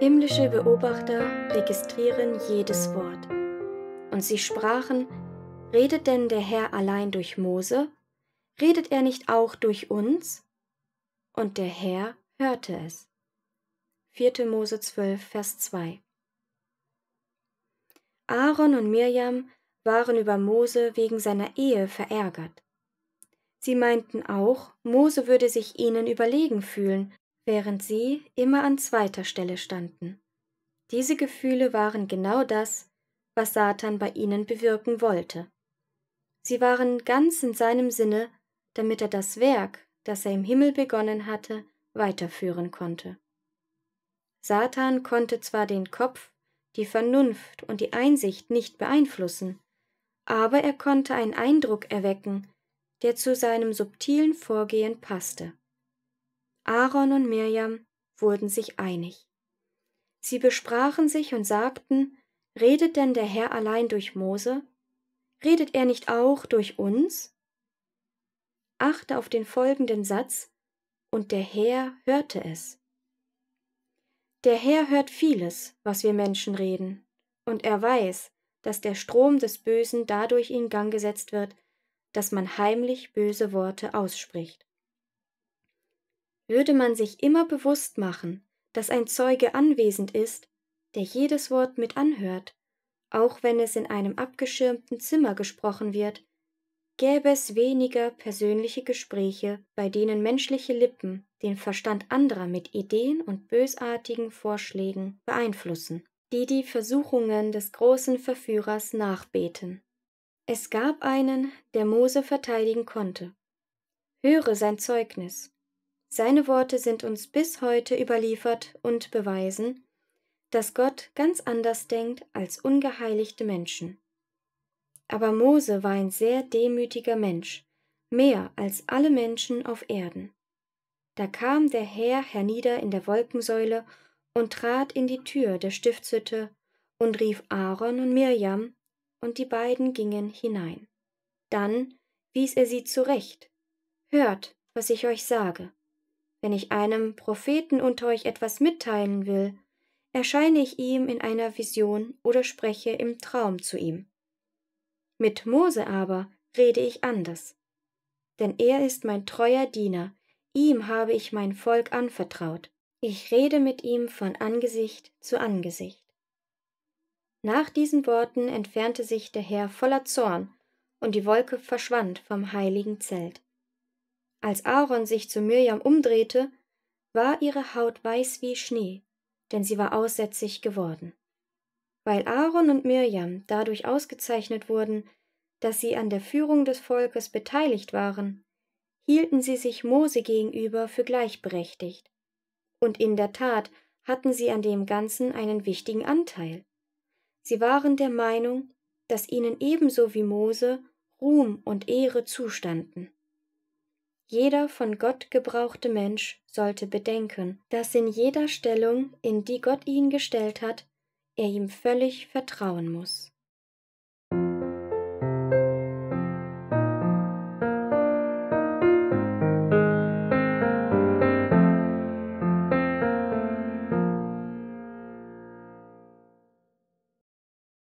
Himmlische Beobachter registrieren jedes Wort. Und sie sprachen, Redet denn der Herr allein durch Mose? Redet er nicht auch durch uns? Und der Herr hörte es. 4. Mose 12, Vers 2 Aaron und Mirjam waren über Mose wegen seiner Ehe verärgert. Sie meinten auch, Mose würde sich ihnen überlegen fühlen während sie immer an zweiter Stelle standen. Diese Gefühle waren genau das, was Satan bei ihnen bewirken wollte. Sie waren ganz in seinem Sinne, damit er das Werk, das er im Himmel begonnen hatte, weiterführen konnte. Satan konnte zwar den Kopf, die Vernunft und die Einsicht nicht beeinflussen, aber er konnte einen Eindruck erwecken, der zu seinem subtilen Vorgehen passte. Aaron und Mirjam wurden sich einig. Sie besprachen sich und sagten, Redet denn der Herr allein durch Mose? Redet er nicht auch durch uns? Achte auf den folgenden Satz, und der Herr hörte es. Der Herr hört vieles, was wir Menschen reden, und er weiß, dass der Strom des Bösen dadurch in Gang gesetzt wird, dass man heimlich böse Worte ausspricht würde man sich immer bewusst machen, dass ein Zeuge anwesend ist, der jedes Wort mit anhört, auch wenn es in einem abgeschirmten Zimmer gesprochen wird, gäbe es weniger persönliche Gespräche, bei denen menschliche Lippen den Verstand anderer mit Ideen und bösartigen Vorschlägen beeinflussen, die die Versuchungen des großen Verführers nachbeten. Es gab einen, der Mose verteidigen konnte. Höre sein Zeugnis, seine Worte sind uns bis heute überliefert und beweisen, dass Gott ganz anders denkt als ungeheiligte Menschen. Aber Mose war ein sehr demütiger Mensch, mehr als alle Menschen auf Erden. Da kam der Herr hernieder in der Wolkensäule und trat in die Tür der Stiftshütte und rief Aaron und Mirjam, und die beiden gingen hinein. Dann wies er sie zurecht. Hört, was ich euch sage. Wenn ich einem Propheten unter euch etwas mitteilen will, erscheine ich ihm in einer Vision oder spreche im Traum zu ihm. Mit Mose aber rede ich anders. Denn er ist mein treuer Diener, ihm habe ich mein Volk anvertraut. Ich rede mit ihm von Angesicht zu Angesicht. Nach diesen Worten entfernte sich der Herr voller Zorn, und die Wolke verschwand vom heiligen Zelt. Als Aaron sich zu Mirjam umdrehte, war ihre Haut weiß wie Schnee, denn sie war aussätzig geworden. Weil Aaron und Mirjam dadurch ausgezeichnet wurden, dass sie an der Führung des Volkes beteiligt waren, hielten sie sich Mose gegenüber für gleichberechtigt. Und in der Tat hatten sie an dem Ganzen einen wichtigen Anteil. Sie waren der Meinung, dass ihnen ebenso wie Mose Ruhm und Ehre zustanden. Jeder von Gott gebrauchte Mensch sollte bedenken, dass in jeder Stellung, in die Gott ihn gestellt hat, er ihm völlig vertrauen muss.